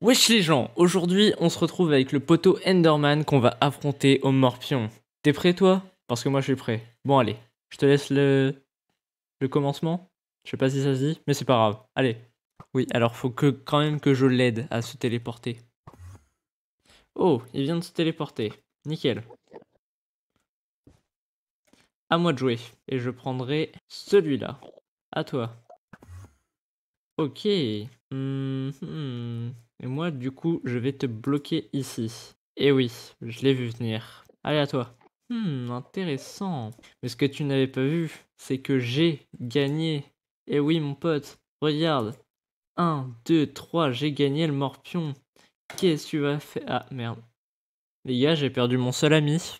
Wesh les gens, aujourd'hui on se retrouve avec le poteau Enderman qu'on va affronter au Morpion. T'es prêt toi Parce que moi je suis prêt. Bon allez, je te laisse le... le commencement. Je sais pas si ça se dit, mais c'est pas grave. Allez. Oui, alors faut que quand même que je l'aide à se téléporter. Oh, il vient de se téléporter. Nickel. À moi de jouer. Et je prendrai celui-là. À toi. Ok. Mhm. Et moi, du coup, je vais te bloquer ici. Eh oui, je l'ai vu venir. Allez, à toi. Hmm, intéressant. Mais ce que tu n'avais pas vu, c'est que j'ai gagné. Eh oui, mon pote, regarde. 1, 2, 3, j'ai gagné le morpion. Qu'est-ce que tu vas faire Ah, merde. Les gars, j'ai perdu mon seul ami.